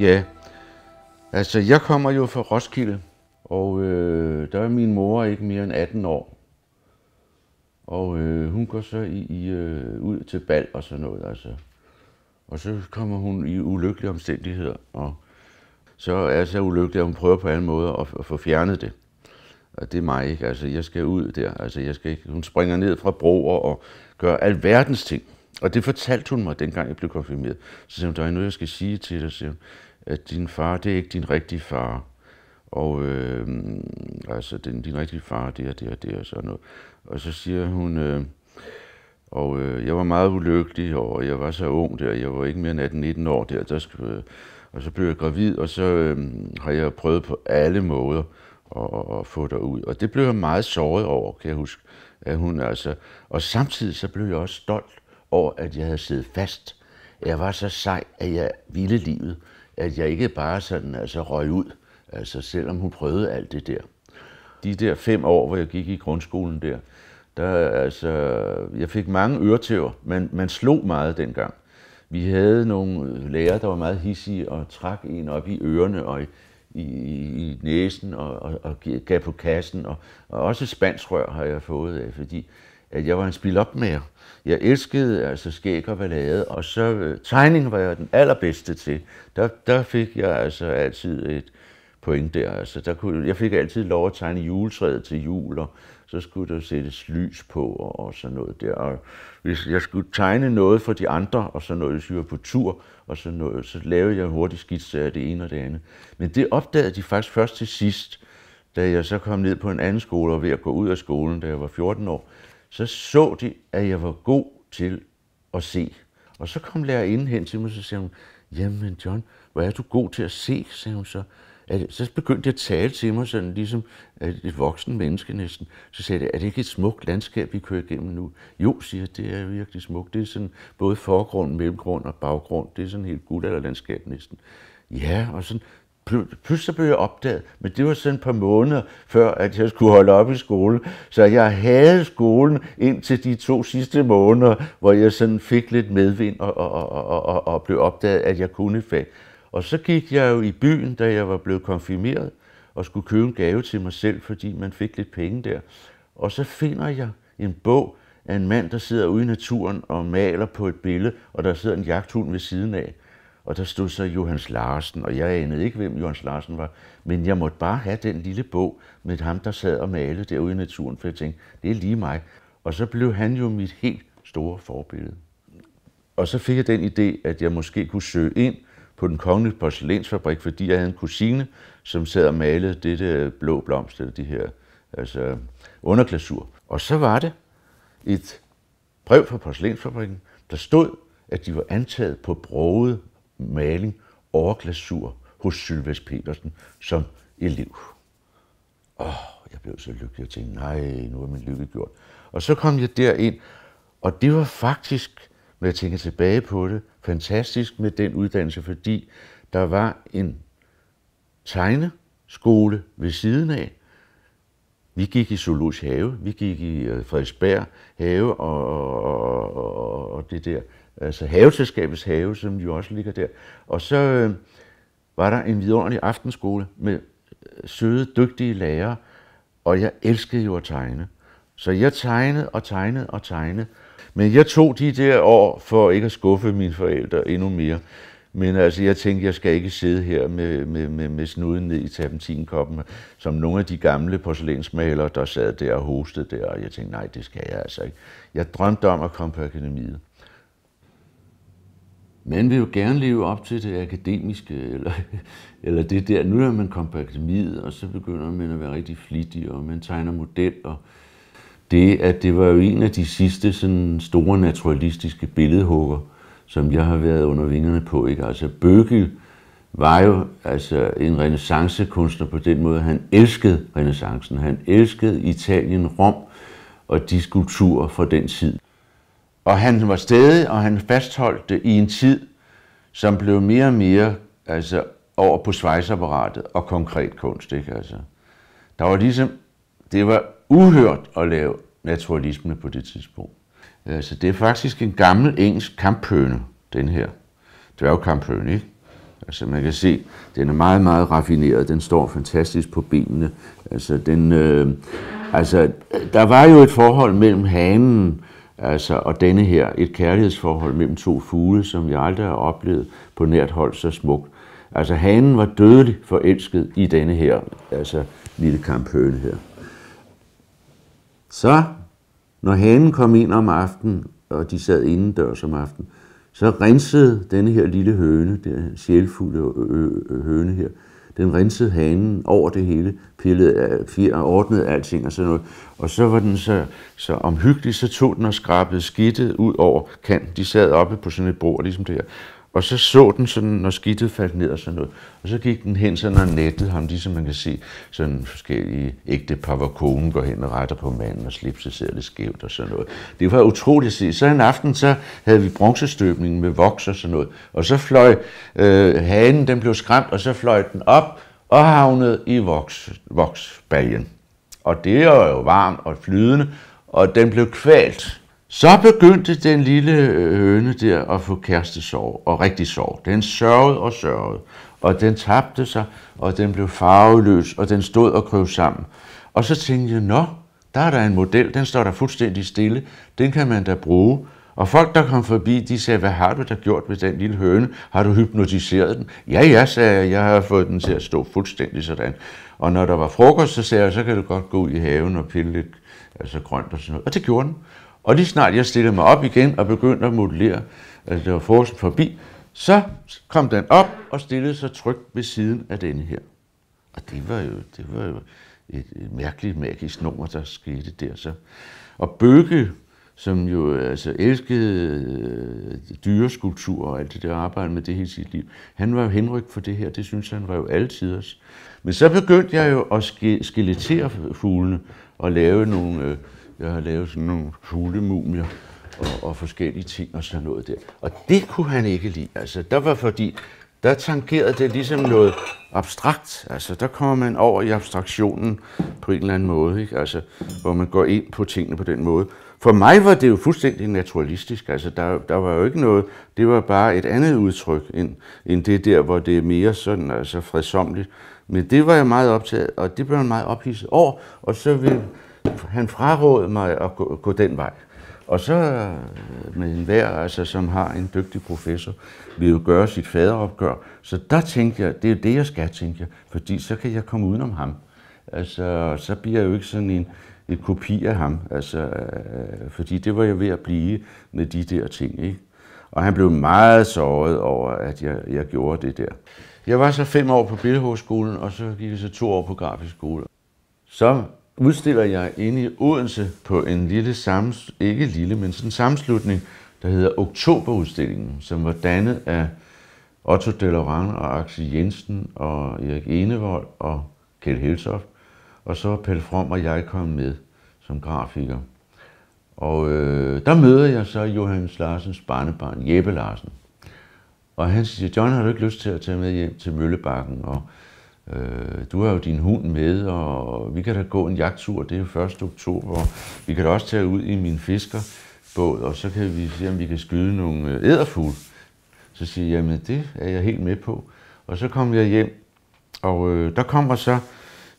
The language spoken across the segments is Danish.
Ja, altså jeg kommer jo fra Roskilde, og øh, der er min mor ikke mere end 18 år. Og øh, hun går så i, i, øh, ud til bal og sådan noget, altså. Og så kommer hun i ulykkelige omstændigheder, og så er så ulykkelig, at hun prøver på alle måder at, at få fjernet det. Og det er mig ikke, altså jeg skal ud der, altså jeg skal ikke. Hun springer ned fra broer og gør alverdens ting. Og det fortalte hun mig, dengang jeg blev konfirmeret. Så sagde hun, der er noget, jeg skal sige til dig. Så hun, at din far, det er ikke din rigtige far. Og øh, altså, den, din rigtige far, det er det og det og sådan noget. Og så siger hun, øh, og øh, jeg var meget ulykkelig, og jeg var så ung der, jeg var ikke mere end 18-19 år der, der skulle, øh, og så blev jeg gravid, og så øh, har jeg prøvet på alle måder at, at få dig ud. Og det blev jeg meget såret over, kan jeg huske. At hun, altså, og samtidig så blev jeg også stolt over, at jeg havde siddet fast. Jeg var så sej, at jeg ville livet at jeg ikke bare sådan altså røg ud, altså selvom hun prøvede alt det der. De der fem år, hvor jeg gik i grundskolen der, der altså, jeg fik mange øretæver. men man slog meget dengang. Vi havde nogle lærere, der var meget hissige og trak en op i ørerne og i, i, i næsen og, og, og gav på kassen. Og, og også spansrør har jeg fået af, fordi at jeg var en spil op med. Jeg elskede altså skæg og ballade, og så øh, tegning var jeg den allerbedste til. Der, der fik jeg altså altid et point der. Altså, der kunne, jeg fik altid lov at tegne juletræet til jul, og så skulle der sættes lys på og, og sådan noget der. Og hvis jeg skulle tegne noget for de andre, og så noget, hvis vi var på tur, og så, noget, så lavede jeg hurtigt skitser af det ene og det andet. Men det opdagede de faktisk først til sidst, da jeg så kom ned på en anden skole og ved at gå ud af skolen, da jeg var 14 år, så så de, at jeg var god til at se. Og så kom lærerinden hen til mig, og så sagde hun, jamen John, hvor er du god til at se, sagde hun så. så begyndte jeg at tale til mig, sådan ligesom øh, et voksen menneske næsten. Så sagde jeg, er det ikke et smukt landskab, vi kører igennem nu? Jo, siger jeg, det er virkelig smukt. Det er sådan både forgrund, mellemgrund og baggrund. Det er sådan helt guldalderlandskab næsten. Ja, og sådan, pludselig så blev jeg opdaget, men det var sådan et par måneder før, at jeg skulle holde op i skole. Så jeg havde skolen indtil de to sidste måneder, hvor jeg sådan fik lidt medvind og, og, og, og, og blev opdaget, at jeg kunne fag. Og så gik jeg jo i byen, da jeg var blevet konfirmeret, og skulle købe en gave til mig selv, fordi man fik lidt penge der. Og så finder jeg en bog af en mand, der sidder ude i naturen og maler på et billede, og der sidder en jagthund ved siden af. Og der stod så Johannes Larsen, og jeg anede ikke, hvem Johannes Larsen var, men jeg måtte bare have den lille bog med ham, der sad og malede derude i naturen, for jeg tænkte, det er lige mig. Og så blev han jo mit helt store forbillede. Og så fik jeg den idé, at jeg måske kunne søge ind på den kongelige porcelænsfabrik, fordi jeg havde en kusine, som sad og malede dette øh, blå blomst, eller de her altså underglasur. Og så var det et brev fra porcelænsfabrikken, der stod, at de var antaget på Broget maling, glasur hos Sylvest Petersen som elev. Åh, oh, jeg blev så lykkelig. Jeg tænkte, nej, nu er min lykke gjort. Og så kom jeg derind, og det var faktisk, når jeg tænker tilbage på det, fantastisk med den uddannelse, fordi der var en tegneskole ved siden af. Vi gik i Zoologisk Have, vi gik i øh, Frederiksberg Have og, og, og, og det der altså haveselskabets have, som jo også ligger der. Og så øh, var der en vidunderlig aftenskole med øh, søde, dygtige lærere, og jeg elskede jo at tegne. Så jeg tegnede og tegnede og tegnede. Men jeg tog de der år for ikke at skuffe mine forældre endnu mere. Men altså, jeg tænkte, jeg skal ikke sidde her med, med, med, med snuden ned i tapentinkoppen, som nogle af de gamle porcelænsmalere, der sad der og hostede der. Og jeg tænkte, nej, det skal jeg altså ikke. Jeg drømte om at komme på akademiet. Man vil jo gerne leve op til det akademiske, eller, eller det der. Nu er man kommet på akademiet, og så begynder man at være rigtig flittig, og man tegner model, og Det, at det var jo en af de sidste sådan, store naturalistiske billedhugger, som jeg har været under vingerne på. Ikke? Altså Bøgel var jo altså, en renaissancekunstner på den måde. Han elskede renaissancen. Han elskede Italien, Rom og de skulpturer fra den tid. Og han var stedig, og han fastholdt det i en tid, som blev mere og mere altså, over på svejsapparatet og konkret kunst. Ikke? Altså, der var ligesom, det var uhørt at lave naturalisme på det tidspunkt. Altså, det er faktisk en gammel engelsk kamphøne, den her. Dværgkamphøne, ikke? Altså, man kan se, den er meget, meget raffineret. Den står fantastisk på benene. Altså, den, øh, altså, der var jo et forhold mellem hanen Altså, og denne her, et kærlighedsforhold mellem to fugle, som jeg aldrig har oplevet på nært hold så smukt. Altså, hanen var dødelig forelsket i denne her, altså lille kamphøne her. Så, når hanen kom ind om aftenen, og de sad indendørs om aftenen, så rensede denne her lille høne, den sjælfulde høne her, den rensede hanen over det hele, pillede øh, fire og ordnede alting og sådan noget. Og så var den så, så omhyggelig, så tog den og skrabede skidtet ud over kanten. De sad oppe på sådan et bord, ligesom det her. Og så så den sådan, når skidtet faldt ned og sådan noget. Og så gik den hen sådan og nettede ham, ligesom man kan se sådan forskellige ægte par, hvor konen går hen og retter på manden, og slipset sidder lidt skævt og sådan noget. Det var utroligt at se. Så en aften, så havde vi bronzestøbningen med voks og sådan noget. Og så fløj øh, hanen, den blev skræmt, og så fløj den op og havnede i voks, voksbaljen. Og det var jo varmt og flydende, og den blev kvalt så begyndte den lille øh, høne der at få kærestesorg, og rigtig sorg. Den sørgede og sørgede, og den tabte sig, og den blev farveløs, og den stod og krøv sammen. Og så tænkte jeg, nå, der er der en model, den står der fuldstændig stille, den kan man da bruge. Og folk, der kom forbi, de sagde, hvad har du da gjort ved den lille høne? Har du hypnotiseret den? Ja, ja, sagde jeg, jeg har fået den til at stå fuldstændig sådan. Og når der var frokost, så sagde jeg, så kan du godt gå ud i haven og pille lidt altså grønt og sådan noget. Og det gjorde den. Og lige snart jeg stillede mig op igen og begyndte at modellere, altså det var forsen forbi, så kom den op og stillede sig trygt ved siden af denne her. Og det var jo, det var jo et, et mærkeligt, magisk nummer, der skete der. Så. Og Bøge, som jo altså, elskede øh, dyreskulptur og alt det der arbejde med det hele sit liv, han var jo henrykt for det her. Det synes han var jo altid også. Men så begyndte jeg jo at ske, skelettere fuglene og lave nogle... Øh, jeg har lavet sådan nogle hulemumier og, og forskellige ting og sådan noget der. Og det kunne han ikke lide. Altså, der var fordi, der tangerede det ligesom noget abstrakt. Altså, der kommer man over i abstraktionen på en eller anden måde, ikke? Altså, hvor man går ind på tingene på den måde. For mig var det jo fuldstændig naturalistisk. Altså, der, der var jo ikke noget. Det var bare et andet udtryk, end, end det der, hvor det er mere sådan, altså fredsomligt. Men det var jeg meget optaget, og det blev jeg meget ophidset over. Og så vil han frarådede mig at gå, gå den vej. Og så øh, med en hver, altså, som har en dygtig professor, vil jo gøre sit faderopgør. Så der tænkte jeg, det er jo det, jeg skal, tænke, fordi så kan jeg komme udenom ham. Altså, så bliver jeg jo ikke sådan en, en kopi af ham, altså, øh, fordi det var jeg ved at blive med de der ting. Ikke? Og han blev meget såret over, at jeg, jeg gjorde det der. Jeg var så fem år på Billedhøjskolen, og så gik jeg så to år på grafisk skole. Så udstiller jeg inde i Odense på en lille sams, ikke lille, men sådan en sammenslutning, der hedder Oktoberudstillingen, som var dannet af Otto Delorand og Axel Jensen og Erik Enevold og Kjell Helsoft. Og så var Pelle From og jeg kom med som grafiker. Og øh, der møder jeg så Johannes Larsens barnebarn, Jeppe Larsen. Og han siger, John, har du ikke lyst til at tage med hjem til Møllebakken? Og Øh, du har jo din hund med, og vi kan da gå en jagttur, det er jo 1. oktober. Vi kan da også tage ud i min fiskerbåd, og så kan vi se, om vi kan skyde nogle æderfugle. Øh, så siger jeg, jamen det er jeg helt med på. Og så kommer jeg hjem, og øh, der kommer så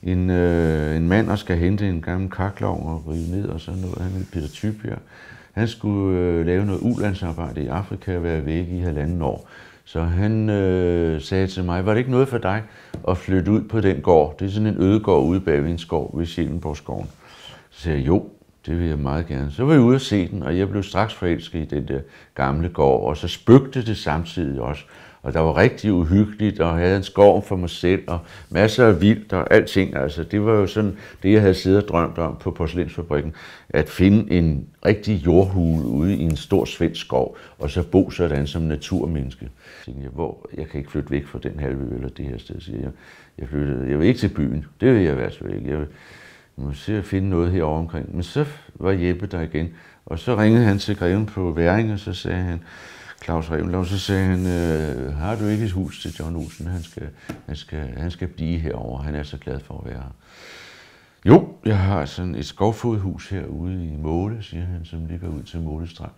en, øh, en mand og skal hente en gammel kaklov og rive ned og sådan noget. Han hedder Peter Tybjerg. Han skulle øh, lave noget ulandsarbejde i Afrika og være væk i halvanden år. Så han øh, sagde til mig, var det ikke noget for dig at flytte ud på den gård? Det er sådan en ødegård ude bag en skov ved Sjælenborgskoven. Så sagde jeg, jo, det vil jeg meget gerne. Så var jeg ude og se den, og jeg blev straks forelsket i den der gamle gård, og så spøgte det samtidig også og der var rigtig uhyggeligt, og jeg havde en skov for mig selv, og masser af vildt og alting. Altså, det var jo sådan det, jeg havde siddet og drømt om på porcelænsfabrikken, at finde en rigtig jordhule ude i en stor svensk skov, og så bo sådan som naturmenneske. Så tænkte jeg, hvor, jeg kan ikke flytte væk fra den halve eller det her sted, siger jeg. Jeg, flyttede, jeg vil ikke til byen, det vil jeg være så ikke. Jeg vil, jeg må se at finde noget herovre omkring. Men så var Jeppe der igen, og så ringede han til greven på Væring, og så sagde han, Claus Remlov, så sagde han, øh, har du ikke et hus til John Olsen? Han skal, han, skal, han skal blive herover. Han er så glad for at være her. Jo, jeg har sådan et skovfodhus herude i Måle, siger han, som ligger ud til Målestrand.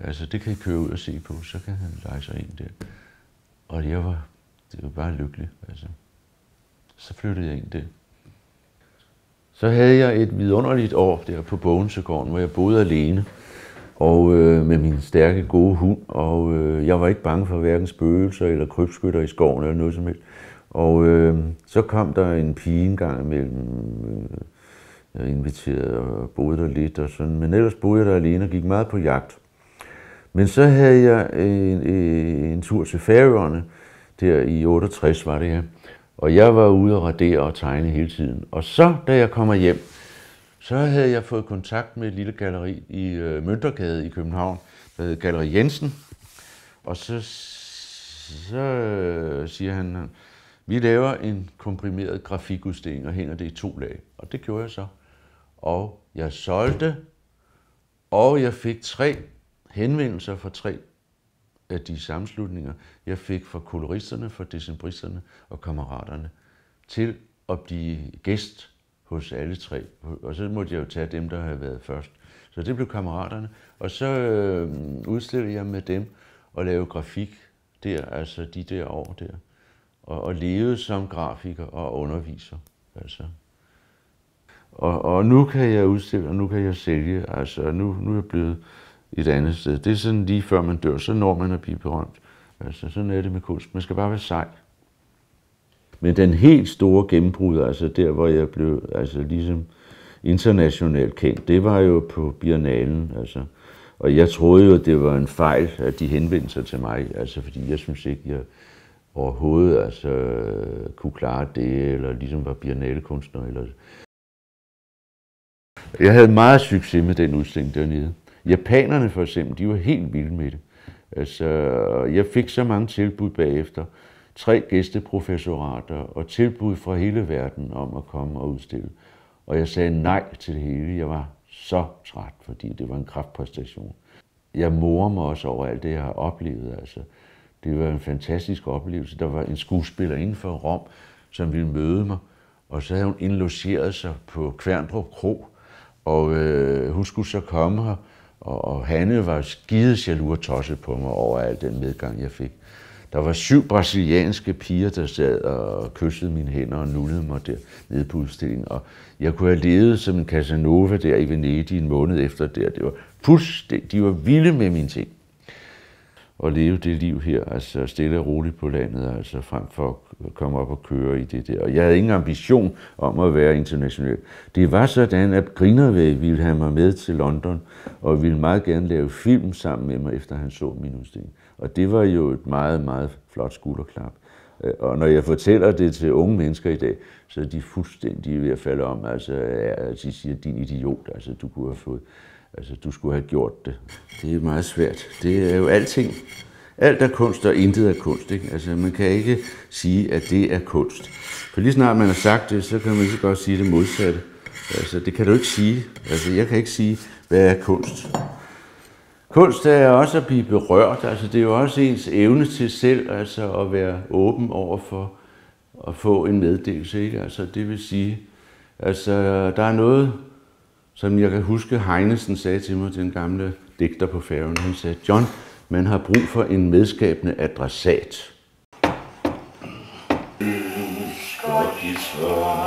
Altså, det kan I køre ud og se på, så kan han lege sig ind der. Og jeg var, det var bare lykkeligt, altså. Så flyttede jeg ind der. Så havde jeg et vidunderligt år der på Bogensegården, hvor jeg boede alene og øh, med min stærke, gode hund, og øh, jeg var ikke bange for hverken spøgelser eller krybskytter i skoven eller noget som helst. Og øh, så kom der en pige en gang imellem, øh, jeg inviterede og boede der lidt og sådan, men ellers boede jeg der alene og gik meget på jagt. Men så havde jeg en, en, øh, en tur til Færøerne, der i 68 var det her, og jeg var ude og radere og tegne hele tiden. Og så, da jeg kommer hjem, så havde jeg fået kontakt med et lille galeri i øh, Møntergade i København, der hed Galeri Jensen. Og så, så øh, siger han, vi laver en komprimeret grafikudstilling, og hænger det i to lag. Og det gjorde jeg så. Og jeg solgte, og jeg fik tre henvendelser fra tre af de sammenslutninger, jeg fik fra koloristerne, fra decembristerne og kammeraterne til at blive gæst hos alle tre. Og så måtte jeg jo tage dem, der havde været først. Så det blev kammeraterne. Og så øh, udstillede jeg med dem og lavede grafik der, altså de der år der. Og, og levede som grafiker og underviser. Altså. Og, og nu kan jeg udstille, og nu kan jeg sælge. Altså, nu, nu er jeg blevet et andet sted. Det er sådan lige før man dør, så når man at blive berømt. Altså, sådan er det med kunst. Man skal bare være sej. Men den helt store gennembrud, altså der, hvor jeg blev altså ligesom internationalt kendt, det var jo på Biennalen. Altså. Og jeg troede jo, det var en fejl, at de henvendte sig til mig, altså, fordi jeg synes ikke, jeg overhovedet altså, kunne klare det, eller ligesom var biennalekunstner. Eller... Jeg havde meget succes med den udstilling dernede. Japanerne for eksempel, de var helt vilde med det. Altså, jeg fik så mange tilbud bagefter, tre gæsteprofessorater og tilbud fra hele verden om at komme og udstille. Og jeg sagde nej til det hele. Jeg var så træt, fordi det var en kraftpræstation. Jeg morer mig også over alt det, jeg har oplevet. Altså, det var en fantastisk oplevelse. Der var en skuespiller inden for Rom, som ville møde mig, og så havde hun indlogeret sig på Kværndrup Kro, og øh, hun skulle så komme her, og, og Hanne var skide jaloux tosset på mig over al den medgang, jeg fik. Der var syv brasilianske piger, der sad og kyssede mine hænder og nullede mig der nede på udstillingen. Og jeg kunne have levet som en Casanova der i Venedig en måned efter der. Det var fuldstændig, de var vilde med mine ting. Og leve det liv her, altså stille og roligt på landet, altså frem for at komme op og køre i det der. Og jeg havde ingen ambition om at være international. Det var sådan, at Grinervæg ville have mig med til London, og ville meget gerne lave film sammen med mig, efter han så min udstilling. Og det var jo et meget, meget flot skulderklap. Øh, og når jeg fortæller det til unge mennesker i dag, så er de fuldstændig ved at falde om. Altså, at altså, de siger, din idiot, altså du kunne have fået, altså du skulle have gjort det. Det er meget svært. Det er jo alting. Alt er kunst, og intet er kunst. Ikke? Altså, man kan ikke sige, at det er kunst. For lige snart man har sagt det, så kan man lige så godt sige det modsatte. Altså, det kan du ikke sige. Altså, jeg kan ikke sige, hvad er kunst kunst er også at blive berørt. Altså, det er jo også ens evne til selv altså, at være åben over for at få en meddelelse. Ikke? Altså, det vil sige, altså, der er noget, som jeg kan huske, Heinesen sagde til mig, den gamle digter på færgen. Han sagde, John, man har brug for en medskabende adressat. Ønsker de så,